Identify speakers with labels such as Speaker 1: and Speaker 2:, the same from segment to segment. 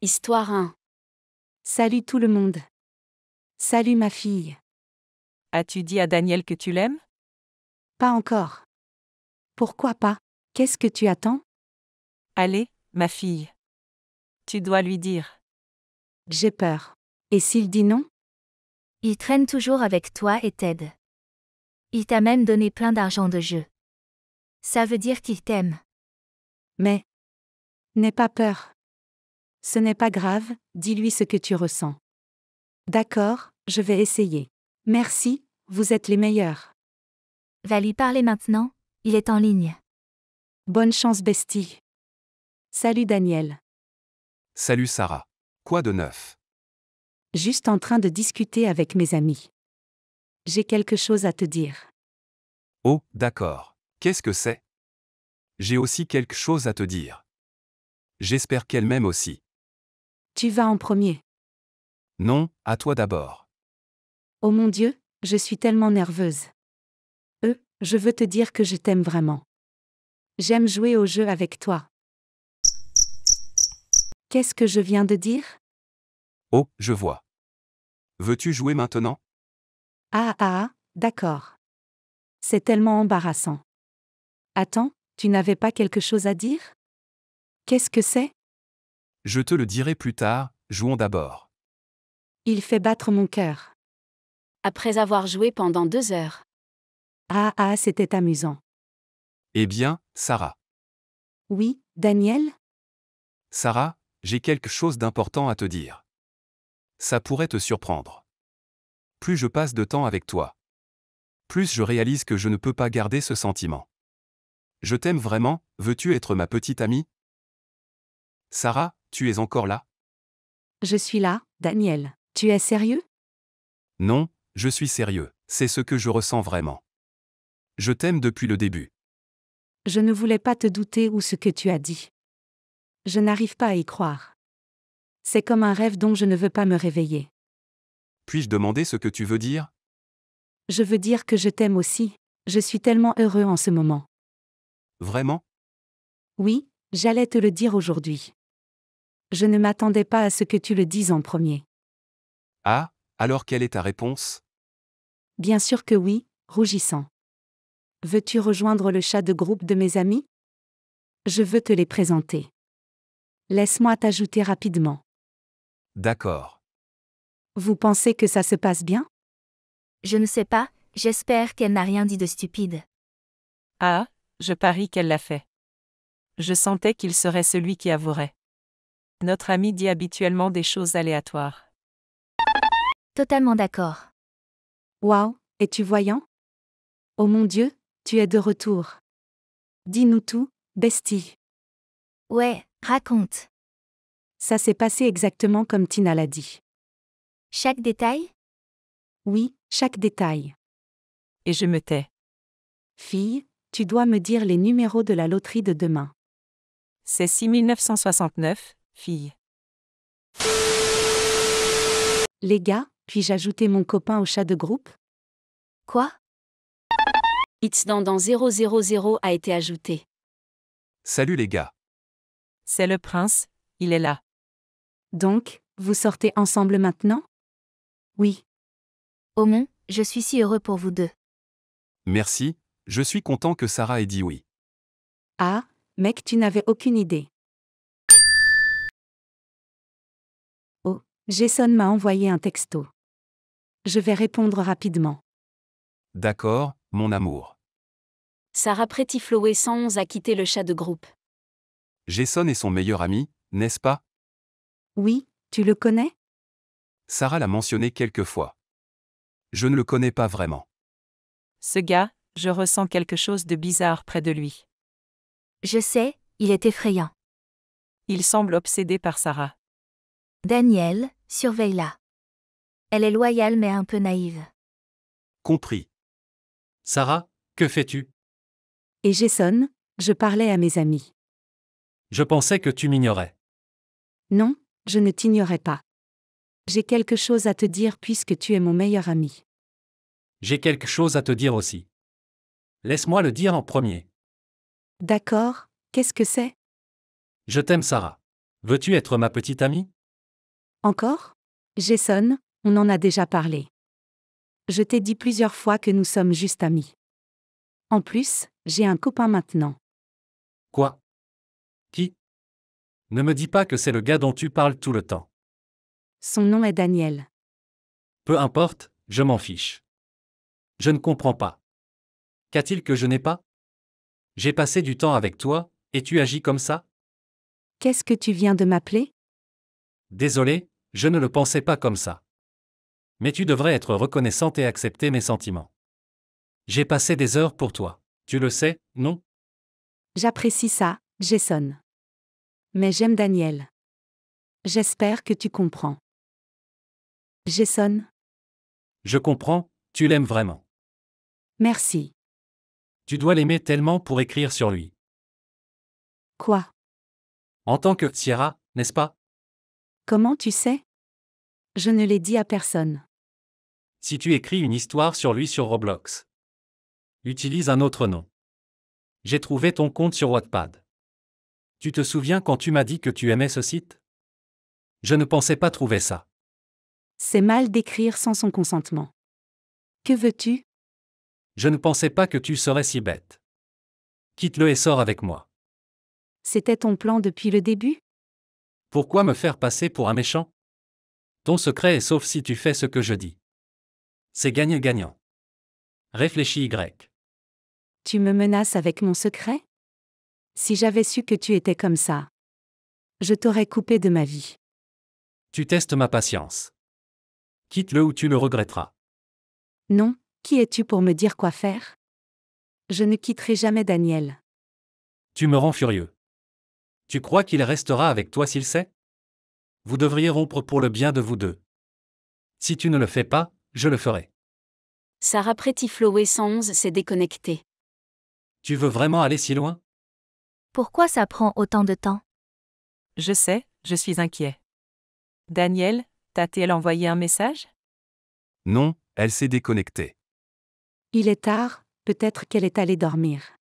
Speaker 1: Histoire 1. Salut tout le monde. Salut ma fille. As-tu dit à Daniel que tu l'aimes Pas encore. Pourquoi pas Qu'est-ce que tu attends Allez, ma fille. Tu dois lui dire. J'ai peur. Et s'il dit non Il traîne toujours avec toi et t'aide. Il t'a même donné plein d'argent de jeu. Ça veut dire qu'il t'aime. Mais. N'aie pas peur. Ce n'est pas grave, dis-lui ce que tu ressens. D'accord, je vais essayer. Merci, vous êtes les meilleurs. Va lui parler maintenant, il est en ligne. Bonne chance bestie. Salut Daniel.
Speaker 2: Salut Sarah. Quoi de neuf
Speaker 1: Juste en train de discuter avec mes amis. J'ai quelque chose à te dire.
Speaker 2: Oh, d'accord. Qu'est-ce que c'est J'ai aussi quelque chose à te dire. J'espère qu'elle m'aime aussi.
Speaker 1: Tu vas en premier.
Speaker 2: Non, à toi d'abord.
Speaker 1: Oh mon Dieu, je suis tellement nerveuse. Euh, je veux te dire que je t'aime vraiment. J'aime jouer au jeu avec toi. Qu'est-ce que je viens de dire
Speaker 2: Oh, je vois. Veux-tu jouer maintenant
Speaker 1: Ah ah, ah d'accord. C'est tellement embarrassant. Attends, tu n'avais pas quelque chose à dire Qu'est-ce que c'est
Speaker 2: je te le dirai plus tard, jouons d'abord.
Speaker 1: Il fait battre mon cœur. Après avoir joué pendant deux heures. Ah ah, c'était amusant.
Speaker 2: Eh bien, Sarah.
Speaker 1: Oui, Daniel
Speaker 2: Sarah, j'ai quelque chose d'important à te dire. Ça pourrait te surprendre. Plus je passe de temps avec toi, plus je réalise que je ne peux pas garder ce sentiment. Je t'aime vraiment, veux-tu être ma petite amie Sarah, tu es encore là
Speaker 1: Je suis là, Daniel. Tu es sérieux
Speaker 2: Non, je suis sérieux. C'est ce que je ressens vraiment. Je t'aime depuis le début.
Speaker 1: Je ne voulais pas te douter ou ce que tu as dit. Je n'arrive pas à y croire. C'est comme un rêve dont je ne veux pas me réveiller.
Speaker 2: Puis-je demander ce que tu veux dire
Speaker 1: Je veux dire que je t'aime aussi. Je suis tellement heureux en ce moment. Vraiment Oui, j'allais te le dire aujourd'hui. Je ne m'attendais pas à ce que tu le dises en premier.
Speaker 2: Ah, alors quelle est ta réponse
Speaker 1: Bien sûr que oui, rougissant. Veux-tu rejoindre le chat de groupe de mes amis Je veux te les présenter. Laisse-moi t'ajouter rapidement.
Speaker 2: D'accord.
Speaker 1: Vous pensez que ça se passe bien Je ne sais pas, j'espère qu'elle n'a rien dit de stupide. Ah, je parie qu'elle l'a fait. Je sentais qu'il serait celui qui avouerait. Notre ami dit habituellement des choses aléatoires. Totalement d'accord. Waouh, es-tu voyant Oh mon Dieu, tu es de retour. Dis-nous tout, bestie. Ouais, raconte. Ça s'est passé exactement comme Tina l'a dit. Chaque détail Oui, chaque détail. Et je me tais. Fille, tu dois me dire les numéros de la loterie de demain. C'est 6969, fille. Les gars, puis-je ajouter mon copain au chat de groupe Quoi It's dans 000 a été ajouté.
Speaker 2: Salut les gars.
Speaker 1: C'est le prince, il est là. Donc, vous sortez ensemble maintenant Oui. moins, je suis si heureux pour vous deux.
Speaker 2: Merci, je suis content que Sarah ait dit oui.
Speaker 1: Ah, mec, tu n'avais aucune idée. Jason m'a envoyé un texto. Je vais répondre rapidement.
Speaker 2: D'accord, mon amour.
Speaker 1: Sarah et 111 a quitté le chat de groupe.
Speaker 2: Jason est son meilleur ami, n'est-ce pas
Speaker 1: Oui, tu le connais
Speaker 2: Sarah l'a mentionné quelques fois. Je ne le connais pas vraiment.
Speaker 1: Ce gars, je ressens quelque chose de bizarre près de lui. Je sais, il est effrayant. Il semble obsédé par Sarah. Daniel, surveille-la. Elle est loyale mais un peu naïve.
Speaker 2: Compris. Sarah, que fais-tu
Speaker 1: Et Jason, je parlais à mes amis.
Speaker 2: Je pensais que tu m'ignorais.
Speaker 1: Non, je ne t'ignorais pas. J'ai quelque chose à te dire puisque tu es mon meilleur ami.
Speaker 2: J'ai quelque chose à te dire aussi. Laisse-moi le dire en premier.
Speaker 1: D'accord, qu'est-ce que c'est
Speaker 2: Je t'aime Sarah. Veux-tu être ma petite amie
Speaker 1: encore Jason, on en a déjà parlé. Je t'ai dit plusieurs fois que nous sommes juste amis. En plus, j'ai un copain maintenant.
Speaker 2: Quoi Qui Ne me dis pas que c'est le gars dont tu parles tout le temps.
Speaker 1: Son nom est Daniel.
Speaker 2: Peu importe, je m'en fiche. Je ne comprends pas. Qu'a-t-il que je n'ai pas J'ai passé du temps avec toi, et tu agis comme ça
Speaker 1: Qu'est-ce que tu viens de m'appeler
Speaker 2: Désolé, je ne le pensais pas comme ça. Mais tu devrais être reconnaissante et accepter mes sentiments. J'ai passé des heures pour toi. Tu le sais, non
Speaker 1: J'apprécie ça, Jason. Mais j'aime Daniel. J'espère que tu comprends. Jason
Speaker 2: Je comprends, tu l'aimes vraiment. Merci. Tu dois l'aimer tellement pour écrire sur lui. Quoi En tant que Sierra, n'est-ce pas
Speaker 1: Comment tu sais Je ne l'ai dit à personne.
Speaker 2: Si tu écris une histoire sur lui sur Roblox, utilise un autre nom. J'ai trouvé ton compte sur Wattpad. Tu te souviens quand tu m'as dit que tu aimais ce site Je ne pensais pas trouver ça.
Speaker 1: C'est mal d'écrire sans son consentement. Que veux-tu
Speaker 2: Je ne pensais pas que tu serais si bête. Quitte-le et sors avec moi.
Speaker 1: C'était ton plan depuis le début
Speaker 2: pourquoi me faire passer pour un méchant Ton secret est sauf si tu fais ce que je dis. C'est gagne gagnant Réfléchis Y.
Speaker 1: Tu me menaces avec mon secret Si j'avais su que tu étais comme ça, je t'aurais coupé de ma vie.
Speaker 2: Tu testes ma patience. Quitte-le ou tu le regretteras.
Speaker 1: Non, qui es-tu pour me dire quoi faire Je ne quitterai jamais Daniel.
Speaker 2: Tu me rends furieux. Tu crois qu'il restera avec toi s'il sait Vous devriez rompre pour le bien de vous deux. Si tu ne le fais pas, je le ferai.
Speaker 1: Sarah Prétifloé 111 s'est déconnectée.
Speaker 2: Tu veux vraiment aller si loin
Speaker 1: Pourquoi ça prend autant de temps Je sais, je suis inquiet. Daniel, t'a-t-elle envoyé un message
Speaker 2: Non, elle s'est déconnectée.
Speaker 1: Il est tard, peut-être qu'elle est allée dormir.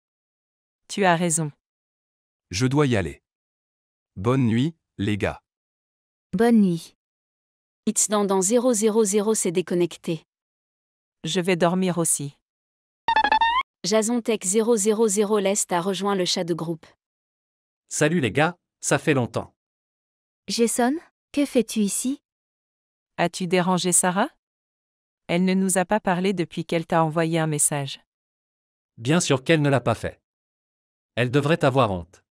Speaker 1: Tu as raison.
Speaker 2: Je dois y aller. Bonne nuit, les gars.
Speaker 1: Bonne nuit. It's dans dans 000 s'est déconnecté. Je vais dormir aussi. Jason Tech 000 l'Est a rejoint le chat de groupe.
Speaker 2: Salut les gars, ça fait longtemps.
Speaker 1: Jason, que fais-tu ici As-tu dérangé Sarah Elle ne nous a pas parlé depuis qu'elle t'a envoyé un message.
Speaker 2: Bien sûr qu'elle ne l'a pas fait. Elle devrait avoir honte.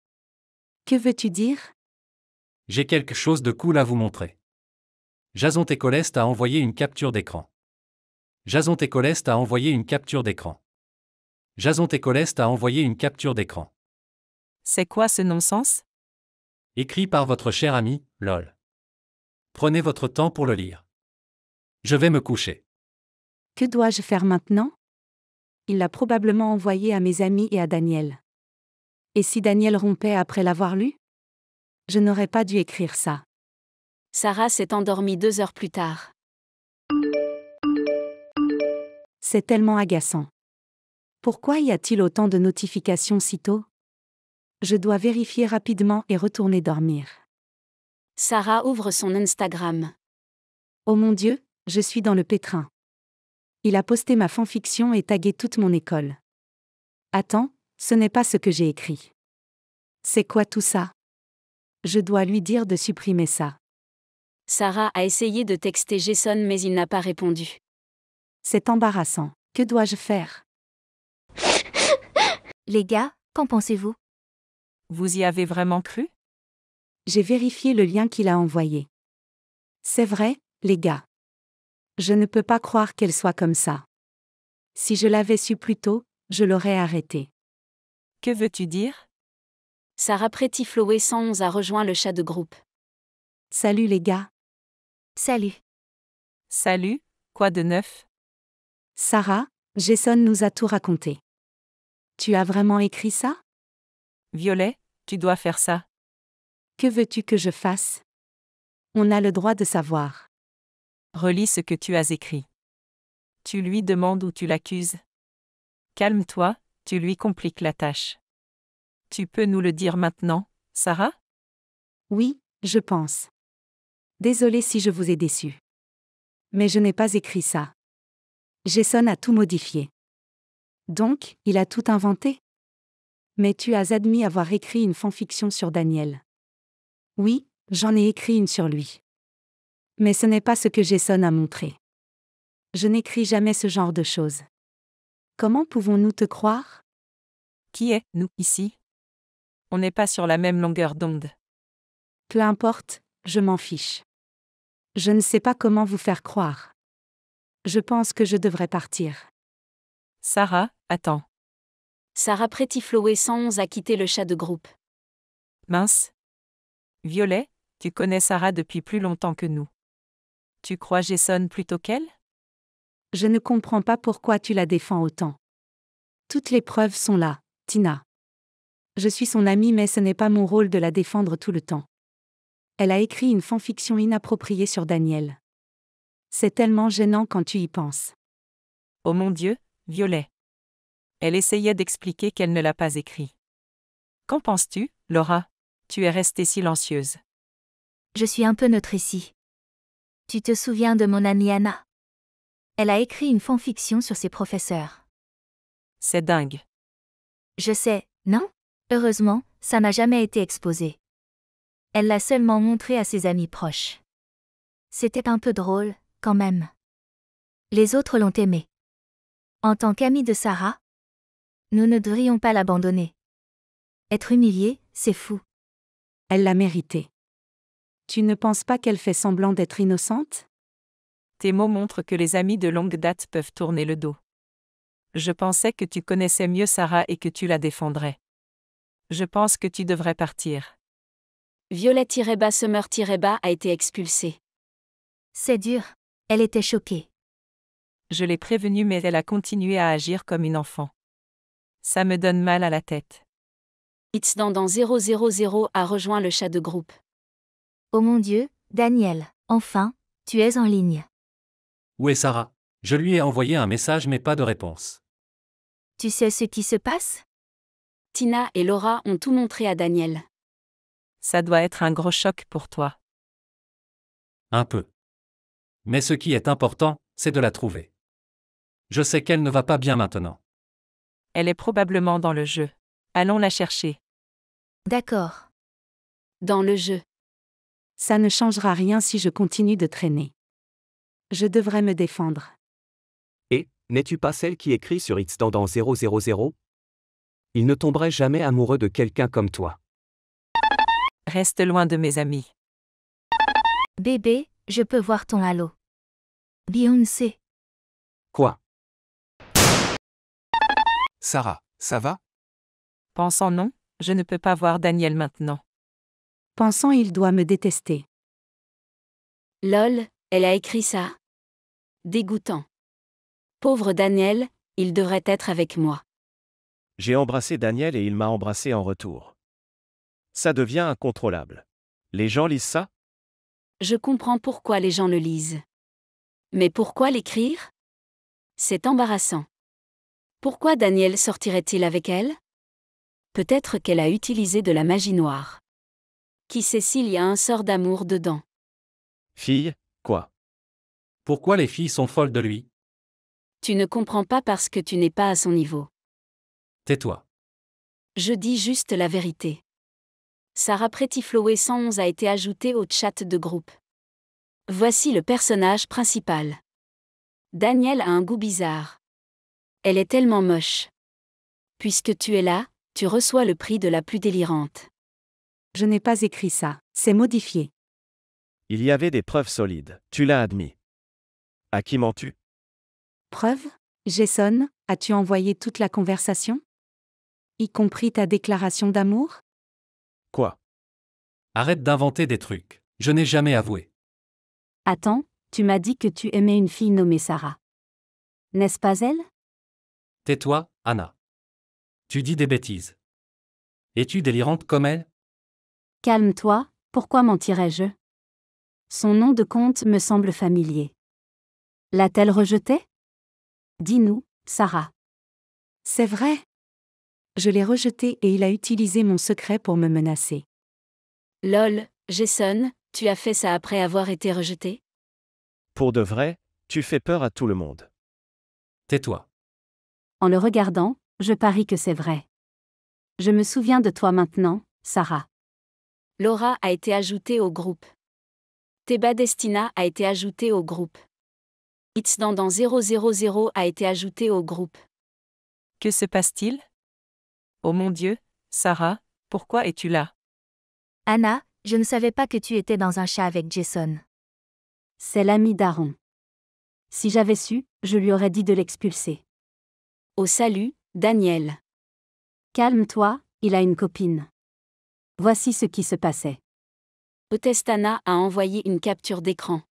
Speaker 1: Que veux-tu dire
Speaker 2: J'ai quelque chose de cool à vous montrer. Jason Técolest a envoyé une capture d'écran. Jason Técolest a envoyé une capture d'écran. Jason Técolest a envoyé une capture d'écran.
Speaker 1: C'est quoi ce non-sens
Speaker 2: Écrit par votre cher ami, LOL. Prenez votre temps pour le lire. Je vais me coucher.
Speaker 1: Que dois-je faire maintenant Il l'a probablement envoyé à mes amis et à Daniel. Et si Daniel rompait après l'avoir lu Je n'aurais pas dû écrire ça. Sarah s'est endormie deux heures plus tard. C'est tellement agaçant. Pourquoi y a-t-il autant de notifications si tôt Je dois vérifier rapidement et retourner dormir. Sarah ouvre son Instagram. Oh mon Dieu, je suis dans le pétrin. Il a posté ma fanfiction et tagué toute mon école. Attends, ce n'est pas ce que j'ai écrit. C'est quoi tout ça Je dois lui dire de supprimer ça. Sarah a essayé de texter Jason mais il n'a pas répondu. C'est embarrassant. Que dois-je faire Les gars, qu'en pensez-vous Vous y avez vraiment cru J'ai vérifié le lien qu'il a envoyé. C'est vrai, les gars. Je ne peux pas croire qu'elle soit comme ça. Si je l'avais su plus tôt, je l'aurais arrêtée. Que veux-tu dire Sarah Pretty 111 a rejoint le chat de groupe. Salut les gars. Salut. Salut, quoi de neuf Sarah, Jason nous a tout raconté. Tu as vraiment écrit ça Violet, tu dois faire ça. Que veux-tu que je fasse On a le droit de savoir. Relis ce que tu as écrit. Tu lui demandes ou tu l'accuses. Calme-toi, tu lui compliques la tâche. Tu peux nous le dire maintenant, Sarah Oui, je pense. Désolée si je vous ai déçu. Mais je n'ai pas écrit ça. Jason a tout modifié. Donc, il a tout inventé Mais tu as admis avoir écrit une fanfiction sur Daniel. Oui, j'en ai écrit une sur lui. Mais ce n'est pas ce que Jason a montré. Je n'écris jamais ce genre de choses. Comment pouvons-nous te croire Qui est, nous, ici On n'est pas sur la même longueur d'onde. Peu importe, je m'en fiche. Je ne sais pas comment vous faire croire. Je pense que je devrais partir. Sarah, attends. Sarah Prétifloé 111 a quitté le chat de groupe. Mince. Violet, tu connais Sarah depuis plus longtemps que nous. Tu crois Jason plutôt qu'elle je ne comprends pas pourquoi tu la défends autant. Toutes les preuves sont là, Tina. Je suis son amie mais ce n'est pas mon rôle de la défendre tout le temps. Elle a écrit une fanfiction inappropriée sur Daniel. C'est tellement gênant quand tu y penses. Oh mon Dieu, Violet. Elle essayait d'expliquer qu'elle ne l'a pas écrit. Qu'en penses-tu, Laura Tu es restée silencieuse. Je suis un peu neutre ici. Tu te souviens de mon amie Anna elle a écrit une fanfiction sur ses professeurs. C'est dingue. Je sais, non Heureusement, ça n'a jamais été exposé. Elle l'a seulement montré à ses amis proches. C'était un peu drôle, quand même. Les autres l'ont aimé. En tant qu'amie de Sarah, nous ne devrions pas l'abandonner. Être humiliée, c'est fou. Elle l'a mérité. Tu ne penses pas qu'elle fait semblant d'être innocente tes mots montrent que les amis de longue date peuvent tourner le dos. Je pensais que tu connaissais mieux Sarah et que tu la défendrais. Je pense que tu devrais partir. violette summer bas a été expulsée. C'est dur. Elle était choquée. Je l'ai prévenue mais elle a continué à agir comme une enfant. Ça me donne mal à la tête. It's Dandan 000 a rejoint le chat de groupe. Oh mon Dieu, Daniel, enfin, tu es en ligne.
Speaker 2: Où est Sarah Je lui ai envoyé un message mais pas de réponse.
Speaker 1: Tu sais ce qui se passe Tina et Laura ont tout montré à Daniel. Ça doit être un gros choc pour toi.
Speaker 2: Un peu. Mais ce qui est important, c'est de la trouver. Je sais qu'elle ne va pas bien maintenant.
Speaker 1: Elle est probablement dans le jeu. Allons la chercher. D'accord. Dans le jeu. Ça ne changera rien si je continue de traîner je devrais me défendre.
Speaker 2: Et, n'es-tu pas celle qui écrit sur X 000 Il ne tomberait jamais amoureux de quelqu'un comme toi.
Speaker 1: Reste loin de mes amis. Bébé, je peux voir ton halo. Beyoncé.
Speaker 2: Quoi Sarah, ça va
Speaker 1: Pensant non, je ne peux pas voir Daniel maintenant. Pensant il doit me détester. Lol, elle a écrit ça. Dégoûtant. Pauvre Daniel, il devrait être avec moi.
Speaker 3: J'ai embrassé Daniel et il m'a embrassé en retour. Ça devient incontrôlable. Les gens lisent ça
Speaker 1: Je comprends pourquoi les gens le lisent. Mais pourquoi l'écrire C'est embarrassant. Pourquoi Daniel sortirait-il avec elle Peut-être qu'elle a utilisé de la magie noire. Qui sait s'il y a un sort d'amour dedans
Speaker 2: Fille, quoi pourquoi les filles sont folles de lui
Speaker 1: Tu ne comprends pas parce que tu n'es pas à son niveau. Tais-toi. Je dis juste la vérité. Sarah Prétiflowé 111 a été ajoutée au chat de groupe. Voici le personnage principal. Daniel a un goût bizarre. Elle est tellement moche. Puisque tu es là, tu reçois le prix de la plus délirante. Je n'ai pas écrit ça, c'est modifié.
Speaker 3: Il y avait des preuves solides, tu l'as admis. À qui mens-tu
Speaker 1: Preuve Jason, as-tu envoyé toute la conversation Y compris ta déclaration d'amour
Speaker 2: Quoi Arrête d'inventer des trucs. Je n'ai jamais avoué.
Speaker 1: Attends, tu m'as dit que tu aimais une fille nommée Sarah. N'est-ce pas elle
Speaker 2: Tais-toi, Anna. Tu dis des bêtises. Es-tu délirante comme elle
Speaker 1: Calme-toi, pourquoi mentirais-je Son nom de compte me semble familier. L'a-t-elle rejeté Dis-nous, Sarah. C'est vrai. Je l'ai rejeté et il a utilisé mon secret pour me menacer. Lol, Jason, tu as fait ça après avoir été rejeté
Speaker 3: Pour de vrai, tu fais peur à tout le monde. Tais-toi.
Speaker 1: En le regardant, je parie que c'est vrai. Je me souviens de toi maintenant, Sarah. Laura a été ajoutée au groupe. Teba Destina a été ajoutée au groupe. It's dans « 000 a été ajouté au groupe. Que se passe-t-il Oh mon Dieu, Sarah, pourquoi es-tu là Anna, je ne savais pas que tu étais dans un chat avec Jason. C'est l'ami d'Aaron. Si j'avais su, je lui aurais dit de l'expulser. Au oh, salut, Daniel. Calme-toi, il a une copine. Voici ce qui se passait. Potestana a envoyé une capture d'écran.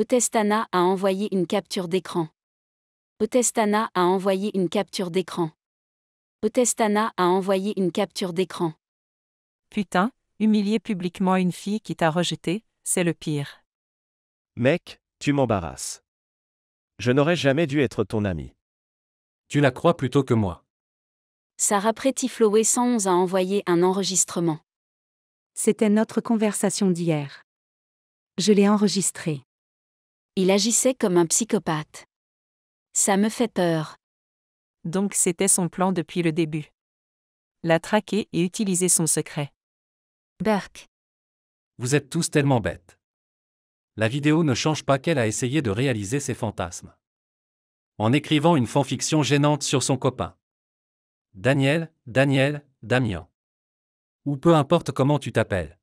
Speaker 1: Otestana a envoyé une capture d'écran. Otestana a envoyé une capture d'écran. Otestana a envoyé une capture d'écran. Putain, humilier publiquement une fille qui t'a rejeté, c'est le pire.
Speaker 3: Mec, tu m'embarrasses. Je n'aurais jamais dû être ton ami. Tu la crois plutôt que moi.
Speaker 1: Sarah Prétiflowé 111 a envoyé un enregistrement. C'était notre conversation d'hier. Je l'ai enregistré. Il agissait comme un psychopathe. Ça me fait peur. Donc c'était son plan depuis le début. La traquer et utiliser son secret. Burke.
Speaker 2: Vous êtes tous tellement bêtes. La vidéo ne change pas qu'elle a essayé de réaliser ses fantasmes. En écrivant une fanfiction gênante sur son copain. Daniel, Daniel, Damien. Ou peu importe comment tu t'appelles.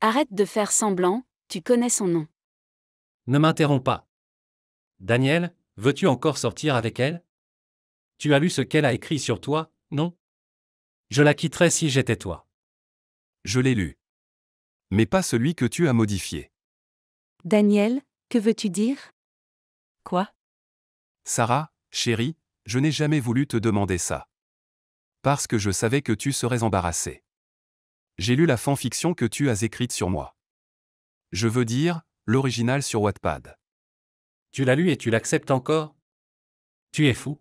Speaker 1: Arrête de faire semblant, tu connais son nom.
Speaker 2: Ne m'interromps pas. Daniel, veux-tu encore sortir avec elle Tu as lu ce qu'elle a écrit sur toi, non Je la quitterais si j'étais toi. Je l'ai lu. Mais pas celui que tu as modifié.
Speaker 1: Daniel, que veux-tu dire Quoi
Speaker 2: Sarah, chérie, je n'ai jamais voulu te demander ça. Parce que je savais que tu serais embarrassée. J'ai lu la fanfiction que tu as écrite sur moi. Je veux dire, l'original sur Wattpad. Tu l'as lu et tu l'acceptes encore Tu es fou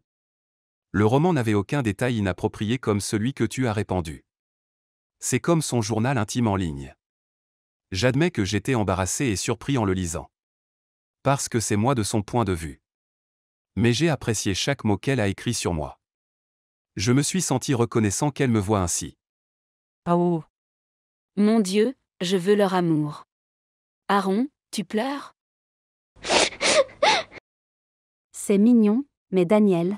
Speaker 2: Le roman n'avait aucun détail inapproprié comme celui que tu as répandu. C'est comme son journal intime en ligne. J'admets que j'étais embarrassé et surpris en le lisant. Parce que c'est moi de son point de vue. Mais j'ai apprécié chaque mot qu'elle a écrit sur moi. Je me suis senti reconnaissant qu'elle me voit ainsi.
Speaker 1: Oh Mon Dieu, je veux leur amour. Aaron, tu pleures C'est mignon, mais Daniel.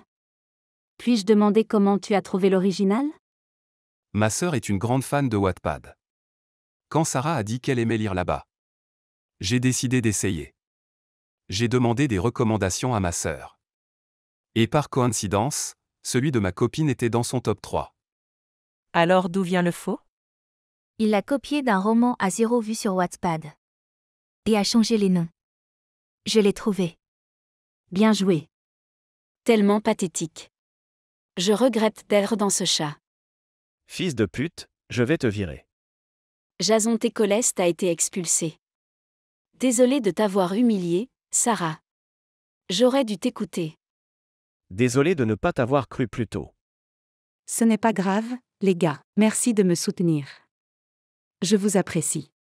Speaker 1: Puis-je demander comment tu as trouvé l'original
Speaker 2: Ma sœur est une grande fan de Wattpad. Quand Sarah a dit qu'elle aimait lire là-bas, j'ai décidé d'essayer. J'ai demandé des recommandations à ma sœur. Et par coïncidence, celui de ma copine était dans son top 3.
Speaker 1: Alors d'où vient le faux Il l'a copié d'un roman à zéro vue sur Wattpad et a changé les noms. Je l'ai trouvé. Bien joué. Tellement pathétique. Je regrette d'être dans ce chat.
Speaker 3: Fils de pute, je vais te virer.
Speaker 1: Jason Técoleste a été expulsé. Désolé de t'avoir humilié, Sarah. J'aurais dû t'écouter.
Speaker 3: Désolé de ne pas t'avoir cru plus tôt.
Speaker 1: Ce n'est pas grave, les gars, merci de me soutenir. Je vous apprécie.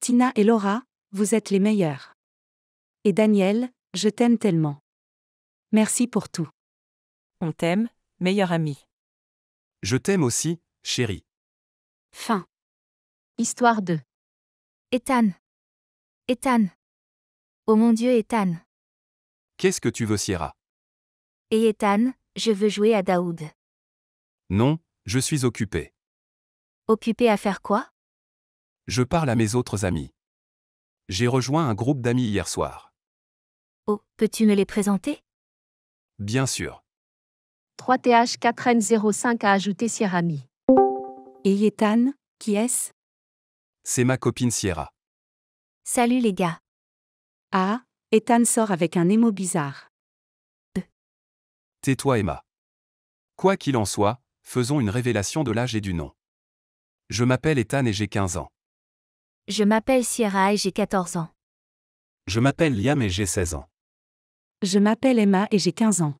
Speaker 1: Tina et Laura, vous êtes les meilleurs. Et Daniel, je t'aime tellement. Merci pour tout. On t'aime, meilleur ami.
Speaker 2: Je t'aime aussi, chérie.
Speaker 1: Fin. Histoire 2. Ethan. Ethan. Oh mon Dieu, Ethan.
Speaker 2: Qu'est-ce que tu veux, Sierra
Speaker 1: Et Ethan, je veux jouer à Daoud.
Speaker 2: Non, je suis occupé.
Speaker 1: Occupé à faire quoi
Speaker 2: Je parle à mes autres amis. J'ai rejoint un groupe d'amis hier soir.
Speaker 1: Oh, peux-tu me les présenter
Speaker 2: Bien sûr.
Speaker 1: 3TH4N05 a ajouté Sierra Mi. Et Yetan, qui est-ce
Speaker 2: C'est ma copine Sierra.
Speaker 1: Salut les gars. Ah, Ethan sort avec un émo bizarre. Euh.
Speaker 2: Tais-toi Emma. Quoi qu'il en soit, faisons une révélation de l'âge et du nom. Je m'appelle Ethan et j'ai 15 ans.
Speaker 1: Je m'appelle Sierra et j'ai 14 ans.
Speaker 2: Je m'appelle Liam et j'ai 16 ans.
Speaker 1: Je m'appelle Emma et j'ai 15 ans.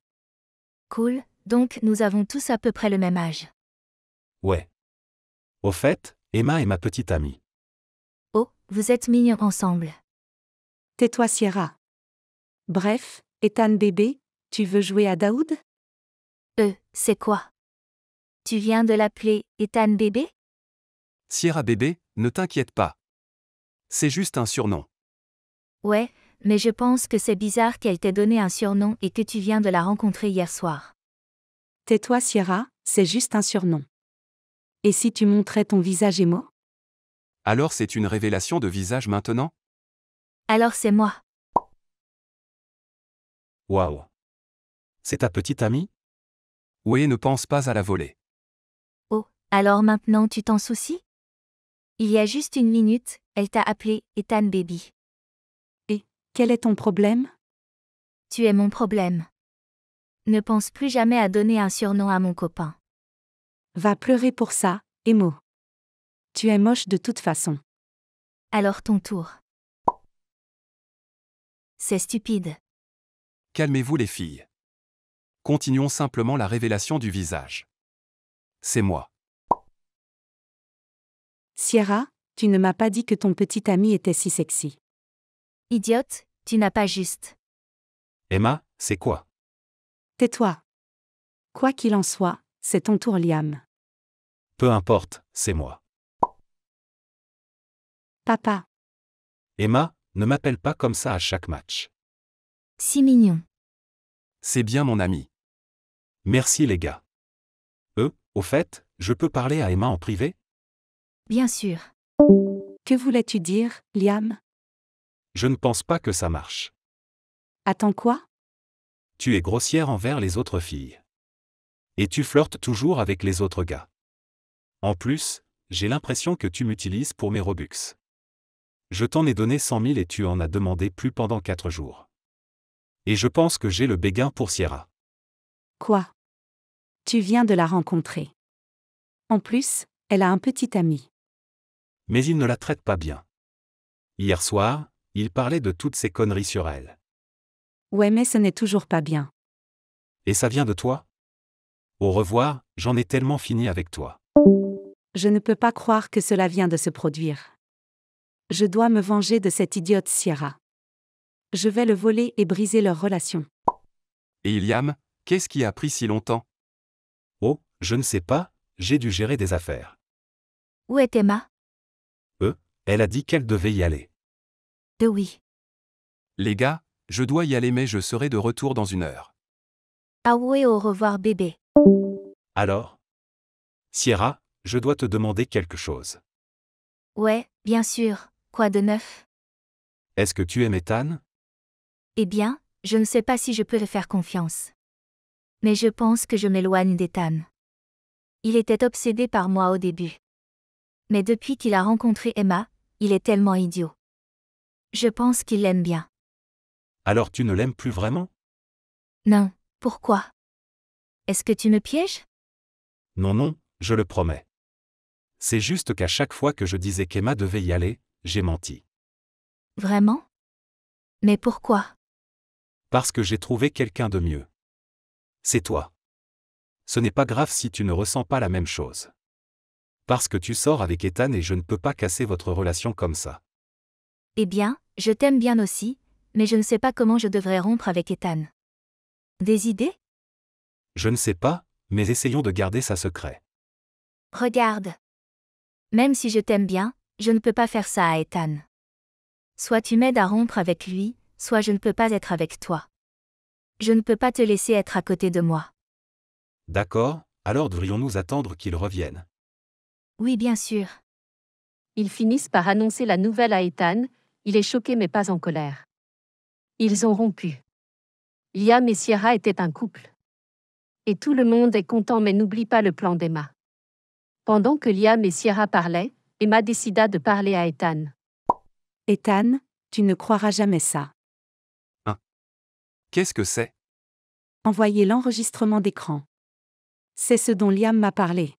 Speaker 1: Cool, donc nous avons tous à peu près le même âge.
Speaker 2: Ouais. Au fait, Emma est ma petite amie.
Speaker 1: Oh, vous êtes mignons ensemble. Tais-toi Sierra. Bref, Ethan bébé, tu veux jouer à Daoud Euh, c'est quoi Tu viens de l'appeler Ethan bébé
Speaker 2: Sierra bébé, ne t'inquiète pas, c'est juste un surnom.
Speaker 1: Ouais, mais je pense que c'est bizarre qu'elle t'ait donné un surnom et que tu viens de la rencontrer hier soir. Tais-toi, Sierra, c'est juste un surnom. Et si tu montrais ton visage et moi
Speaker 2: Alors c'est une révélation de visage maintenant
Speaker 1: Alors c'est moi.
Speaker 2: Waouh. C'est ta petite amie Ouais, ne pense pas à la voler.
Speaker 1: Oh, alors maintenant tu t'en soucies Il y a juste une minute, elle t'a appelé Ethan Baby. Et quel est ton problème Tu es mon problème. Ne pense plus jamais à donner un surnom à mon copain. Va pleurer pour ça, Emo. Tu es moche de toute façon. Alors ton tour. C'est stupide.
Speaker 2: Calmez-vous les filles. Continuons simplement la révélation du visage. C'est moi.
Speaker 1: Sierra, tu ne m'as pas dit que ton petit ami était si sexy. Idiote, tu n'as pas juste.
Speaker 2: Emma, c'est quoi
Speaker 1: Tais-toi. Quoi qu'il en soit, c'est ton tour Liam.
Speaker 3: Peu importe, c'est moi. Papa. Emma,
Speaker 2: ne m'appelle pas comme ça à chaque match.
Speaker 1: Si mignon.
Speaker 2: C'est bien mon ami. Merci les gars. Euh, au fait, je peux parler à Emma en privé
Speaker 1: Bien sûr. Que voulais-tu dire, Liam
Speaker 2: Je ne pense pas que ça marche. Attends quoi Tu es grossière envers les autres filles. Et tu flirtes toujours avec les autres gars. En plus, j'ai l'impression que tu m'utilises pour mes Robux. Je t'en ai donné cent mille et tu en as demandé plus pendant quatre jours. Et je pense que j'ai le béguin pour Sierra.
Speaker 1: Quoi Tu viens de la rencontrer. En plus, elle a un petit ami
Speaker 2: mais il ne la traite pas bien. Hier soir, il parlait de toutes ces conneries sur elle.
Speaker 1: Ouais, mais ce n'est toujours pas bien.
Speaker 2: Et ça vient de toi Au revoir, j'en ai tellement fini avec toi.
Speaker 1: Je ne peux pas croire que cela vient de se produire. Je dois me venger de cette idiote Sierra. Je vais le voler et briser leur relation.
Speaker 2: Et Iliam, qu'est-ce qui a pris si longtemps Oh, je ne sais pas, j'ai dû gérer des affaires.
Speaker 1: Où est Emma
Speaker 2: elle a dit qu'elle devait y aller. De oui. Les gars, je dois y aller mais je serai de retour dans une heure.
Speaker 1: Ah ouais, au revoir bébé.
Speaker 2: Alors Sierra, je dois te demander quelque chose.
Speaker 1: Ouais, bien sûr, quoi de neuf
Speaker 2: Est-ce que tu aimes Ethan
Speaker 1: Eh bien, je ne sais pas si je peux lui faire confiance. Mais je pense que je m'éloigne d'Ethan. Il était obsédé par moi au début. Mais depuis qu'il a rencontré Emma, il est tellement idiot. Je pense qu'il l'aime bien.
Speaker 2: Alors tu ne l'aimes plus vraiment
Speaker 1: Non, pourquoi Est-ce que tu me pièges
Speaker 2: Non, non, je le promets. C'est juste qu'à chaque fois que je disais qu'Emma devait y aller, j'ai menti.
Speaker 1: Vraiment Mais pourquoi
Speaker 2: Parce que j'ai trouvé quelqu'un de mieux. C'est toi. Ce n'est pas grave si tu ne ressens pas la même chose. Parce que tu sors avec Ethan et je ne peux pas casser votre relation comme ça.
Speaker 1: Eh bien, je t'aime bien aussi, mais je ne sais pas comment je devrais rompre avec Ethan. Des idées
Speaker 2: Je ne sais pas, mais essayons de garder ça secret.
Speaker 1: Regarde. Même si je t'aime bien, je ne peux pas faire ça à Ethan. Soit tu m'aides à rompre avec lui, soit je ne peux pas être avec toi. Je ne peux pas te laisser être à côté de moi.
Speaker 2: D'accord, alors devrions-nous attendre qu'il revienne.
Speaker 1: Oui, bien sûr. Ils finissent par annoncer la nouvelle à Ethan, il est choqué mais pas en colère. Ils ont rompu. Liam et Sierra étaient un couple. Et tout le monde est content mais n'oublie pas le plan d'Emma. Pendant que Liam et Sierra parlaient, Emma décida de parler à Ethan. Ethan, tu ne croiras jamais ça.
Speaker 2: Hein Qu'est-ce que c'est
Speaker 1: Envoyez l'enregistrement d'écran. C'est ce dont Liam m'a parlé.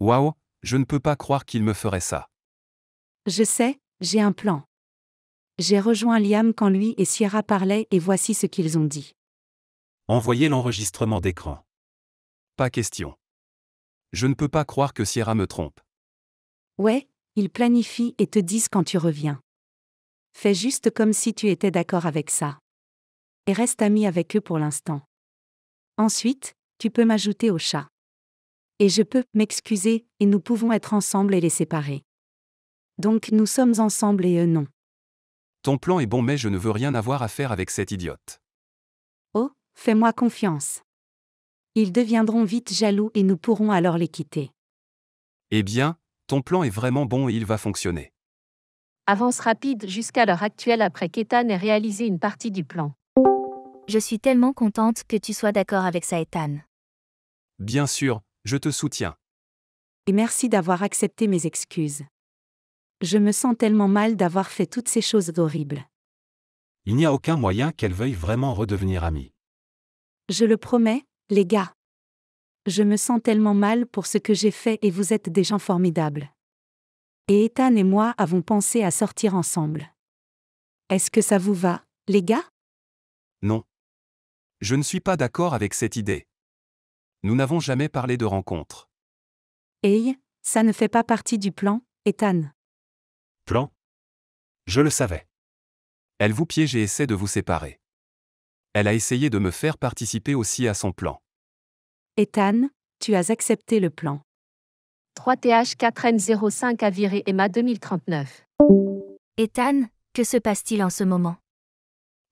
Speaker 2: Waouh, je ne peux pas croire qu'il me ferait ça.
Speaker 1: Je sais, j'ai un plan. J'ai rejoint Liam quand lui et Sierra parlaient et voici ce qu'ils ont dit.
Speaker 2: Envoyez l'enregistrement d'écran. Pas question. Je ne peux pas croire que Sierra me trompe.
Speaker 1: Ouais, ils planifient et te disent quand tu reviens. Fais juste comme si tu étais d'accord avec ça. Et reste ami avec eux pour l'instant. Ensuite, tu peux m'ajouter au chat et je peux m'excuser, et nous pouvons être ensemble et les séparer. Donc nous sommes ensemble et eux non.
Speaker 2: Ton plan est bon mais je ne veux rien avoir à faire avec cette idiote.
Speaker 1: Oh, fais-moi confiance. Ils deviendront vite jaloux et nous pourrons alors les quitter.
Speaker 2: Eh bien, ton plan est vraiment bon et il va fonctionner.
Speaker 1: Avance rapide jusqu'à l'heure actuelle après qu'Ethan ait réalisé une partie du plan. Je suis tellement contente que tu sois d'accord avec ça, Ethan.
Speaker 2: Bien sûr, je te soutiens.
Speaker 1: Et merci d'avoir accepté mes excuses. Je me sens tellement mal d'avoir fait toutes ces choses horribles.
Speaker 2: Il n'y a aucun moyen qu'elle veuille vraiment redevenir amie.
Speaker 1: Je le promets, les gars. Je me sens tellement mal pour ce que j'ai fait et vous êtes des gens formidables. Et Ethan et moi avons pensé à sortir ensemble. Est-ce que ça vous va, les gars
Speaker 2: Non. Je ne suis pas d'accord avec cette idée. Nous n'avons jamais parlé de rencontre.
Speaker 1: Hey, ça ne fait pas partie du plan, Ethan.
Speaker 2: Plan Je le savais. Elle vous piège et essaie de vous séparer. Elle a essayé de me faire participer aussi à son plan.
Speaker 1: Ethan, tu as accepté le plan. 3TH4N05 a viré Emma 2039. Ethan, que se passe-t-il en ce moment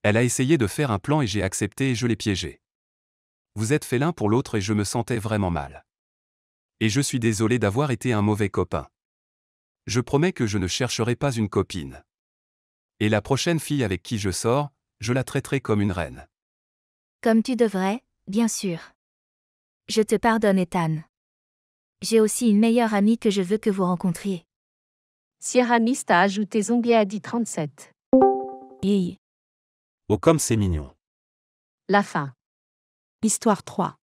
Speaker 2: Elle a essayé de faire un plan et j'ai accepté et je l'ai piégé. » vous êtes fait l'un pour l'autre et je me sentais vraiment mal. Et je suis désolé d'avoir été un mauvais copain. Je promets que je ne chercherai pas une copine. Et la prochaine fille avec qui je sors, je la traiterai comme une reine.
Speaker 1: Comme tu devrais, bien sûr. Je te pardonne, Ethan. J'ai aussi une meilleure amie que je veux que vous rencontriez. Sierra Mist a ajouté zombie à 1037. Oh
Speaker 3: comme c'est mignon.
Speaker 1: La fin. Histoire 3